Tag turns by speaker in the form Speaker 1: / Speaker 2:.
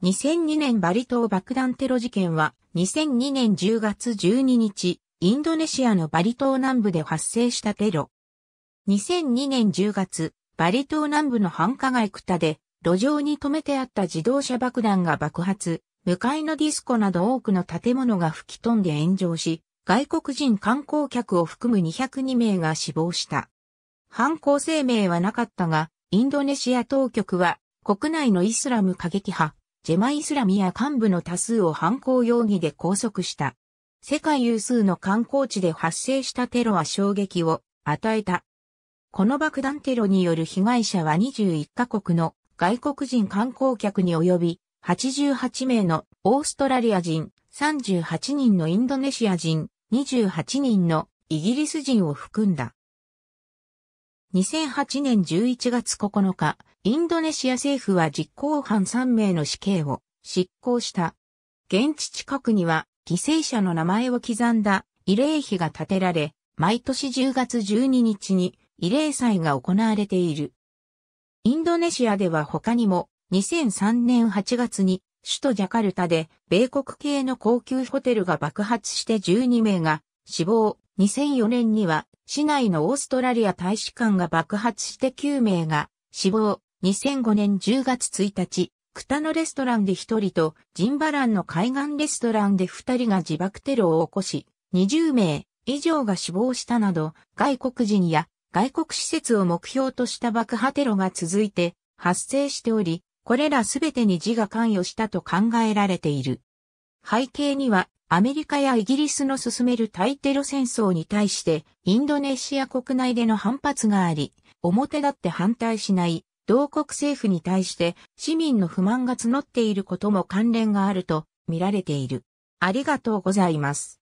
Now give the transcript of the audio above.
Speaker 1: 2002年バリ島爆弾テロ事件は2002年10月12日、インドネシアのバリ島南部で発生したテロ。2002年10月、バリ島南部の繁華街クタで路上に止めてあった自動車爆弾が爆発、向かいのディスコなど多くの建物が吹き飛んで炎上し、外国人観光客を含む202名が死亡した。犯行声明はなかったが、インドネシア当局は国内のイスラム過激派ジェマイスラミや幹部の多数を犯行容疑で拘束した。世界有数の観光地で発生したテロは衝撃を与えた。この爆弾テロによる被害者は21カ国の外国人観光客に及び、88名のオーストラリア人、38人のインドネシア人、28人のイギリス人を含んだ。2008年11月9日、インドネシア政府は実行犯3名の死刑を執行した。現地近くには犠牲者の名前を刻んだ慰霊碑が建てられ、毎年10月12日に慰霊祭が行われている。インドネシアでは他にも2003年8月に首都ジャカルタで米国系の高級ホテルが爆発して12名が死亡。2004年には市内のオーストラリア大使館が爆発して9名が死亡。2005年10月1日、クタのレストランで一人と、ジンバランの海岸レストランで二人が自爆テロを起こし、20名以上が死亡したなど、外国人や外国施設を目標とした爆破テロが続いて発生しており、これらすべてに自が関与したと考えられている。背景には、アメリカやイギリスの進める対テロ戦争に対して、インドネシア国内での反発があり、表立って反対しない同国政府に対して市民の不満が募っていることも関連があると見られている。ありがとうございます。